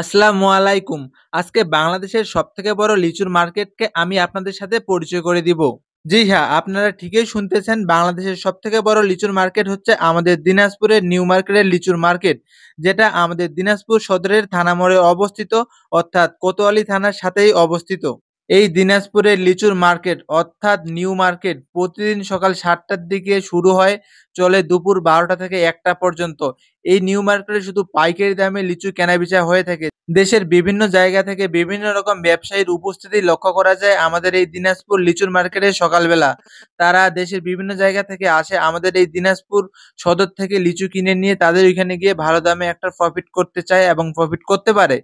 আসসালামু আলাইকুম আজকে বাংলাদেশের সবথেকে বড় লিচুর মার্কেটকে আমি আপনাদের সাথে পরিচয় করে দিব জি হ্যাঁ আপনারা ঠিকই শুনতেছেন বাংলাদেশের সবথেকে বড় লিচুর মার্কেট হচ্ছে আমাদের দিনাজপুরের নিউ মার্কেটের লিচুর মার্কেট যেটা আমাদের দিনাজপুর সদরের থানা মোড়ে অবস্থিত অর্থাৎ কোতোয়ালি থানার সাথেই অবস্থিত এই দিনাজপুরের লিচুর মার্কেট অর্থাৎ নিউ মার্কেট প্রতিদিন সকাল সাতটার দিকে শুরু হয় চলে দুপুর বারোটা থেকে একটা পর্যন্ত এই নিউ মার্কেটে শুধু পাইকারি দামে লিচু কেনাবেচা হয়ে থাকে দেশের বিভিন্ন জায়গা থেকে বিভিন্ন রকম ব্যবসায়ীর উপস্থিতি লক্ষ্য করা যায় আমাদের এই দিনাজপুর লিচুর মার্কেটে সকালবেলা তারা দেশের বিভিন্ন জায়গা থেকে আসে আমাদের এই দিনাজপুর সদর থেকে লিচু কিনে নিয়ে তাদের ওইখানে গিয়ে ভালো দামে একটা প্রফিট করতে চায় এবং প্রফিট করতে পারে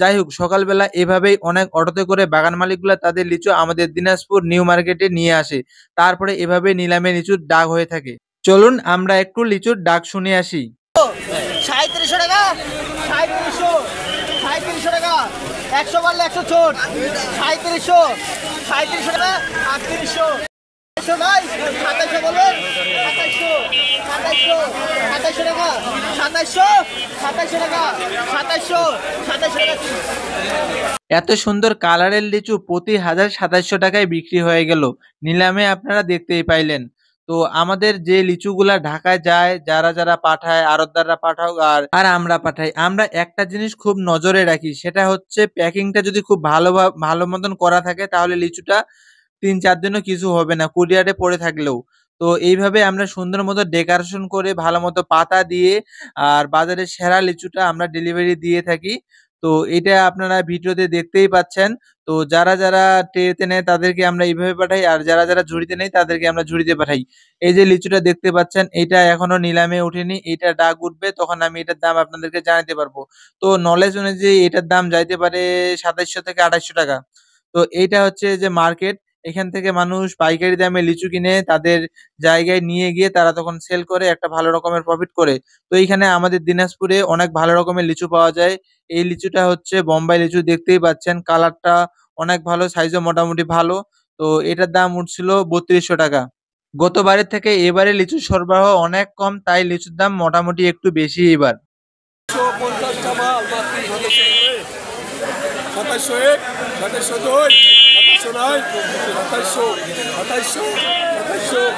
যাই হোক সকালবেলা এভাবেই অনেক অটোতে করে বাগান মালিকগুলো তাদের লিচু আমাদের দিনাজপুর নিউ মার্কেটে নিয়ে আসে তারপরে এভাবে নিলামে লিচুর ডাক হয়ে থাকে চলুন আমরা একটু লিচুর ডাক শুনে আসি এত সুন্দর কালারের লিচু প্রতি হাজার সাতাশশো টাকায় বিক্রি হয়ে গেল নিলামে আপনারা দেখতেই পাইলেন তো আমাদের যে লিচুগুলা ঢাকায় যায় যারা যারা পাঠায় আরতদাররা পাঠাও আর আর আমরা পাঠাই আমরা একটা জিনিস খুব নজরে রাখি সেটা হচ্ছে প্যাকিংটা যদি খুব ভালো ভালো মতন করা থাকে তাহলে লিচুটা তিন চার দিনও কিছু হবে না কুরিয়ারে পড়ে থাকলেও তো এইভাবে আমরা সুন্দর মতো ডেকোরেশন করে ভালো মতো পাতা দিয়ে আর বাজারের সেরা লিচুটা আমরা ডেলিভারি দিয়ে থাকি তো এটা আপনারা ভিডিওতে দেখতেই পাচ্ছেন তো যারা যারা ট্রেতে নেয় তাদেরকে আমরা এইভাবে পাঠাই আর যারা যারা ঝুড়িতে নেই তাদেরকে আমরা ঝুড়িতে পাঠাই এই যে লিচুটা দেখতে পাচ্ছেন এটা এখনো নিলামে ওঠেনি এটা ডাক উঠবে তখন আমি এটার দাম আপনাদেরকে জানাতে পারবো তো নলেজ অনুযায়ী এটার দাম যাইতে পারে সাতাইশশো থেকে আঠাইশশো টাকা তো এইটা হচ্ছে যে মার্কেট এখান থেকে মানুষ পাইকারি দামে লিচু কিনে তাদের জায়গায় নিয়ে গিয়ে তারা তখন সেল করে একটা ভালো রকমের প্রফিট করে তো এইখানে আমাদের দিনাজপুরে অনেক ভালো রকমের লিচু পাওয়া যায় এই লিচুটা হচ্ছে বোম্বাই লিচু দেখতেই পাচ্ছেন কালারটা অনেক ভালো সাইজও মোটামুটি ভালো তো এটার দাম উঠছিল বত্রিশশো টাকা গতবারের থেকে এবারে লিচুর সরবরাহ অনেক কম তাই লিচুর দাম মোটামুটি একটু বেশি এবার সাতাশশো এক সাতাশশো দুই そのアイコン見て私そう私そう私そうそう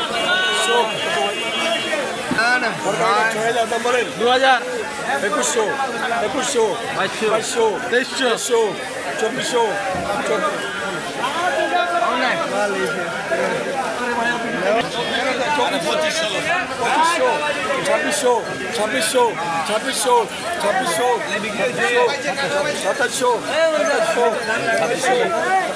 দু হাজার একুশশো একুশশো বাইশশো তেইশশো একশো চব্বিশশো পঁচিশশো ছাব্বিশশো ছাব্বিশশো ছাব্বিশশো ছাব্বিশশো সাতাশশো সাতাশশো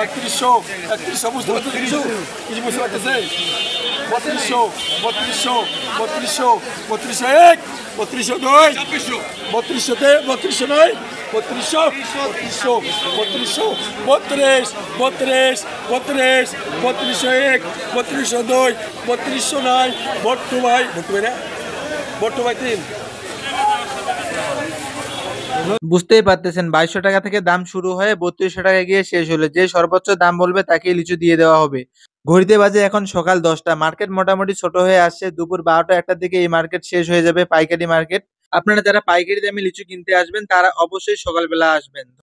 aquele show, aquele show, mostra aquele show, e você vai dizer, bota aquele show, bota aquele show, bota aquele show, bota aquele show, bota aquele show dois, bota aquele show três, bota aquele show dois, bota aquele show, bota aquele show, bota aquele show, bota três, bota três, bota três, bota aquele show dois bota aquele show dois, bota aquele show nine, bota tu vai, bota tu vai, né? bota tu vai বুঝতেই পারতেছেন বাইশশো টাকা থেকে দাম শুরু হয়ে বত্রিশশো টাকা গিয়ে শেষ হলে যে সর্বোচ্চ দাম বলবে তাকে লিচু দিয়ে দেওয়া হবে ঘড়িতে বাজে এখন সকাল দশটা মার্কেট মোটামুটি ছোট হয়ে আসছে দুপুর বারোটা একটার দিকে এই মার্কেট শেষ হয়ে যাবে পাইকারি মার্কেট আপনারা যারা পাইকারি দামে লিচু কিনতে আসবেন তারা অবশ্যই সকালবেলা আসবেন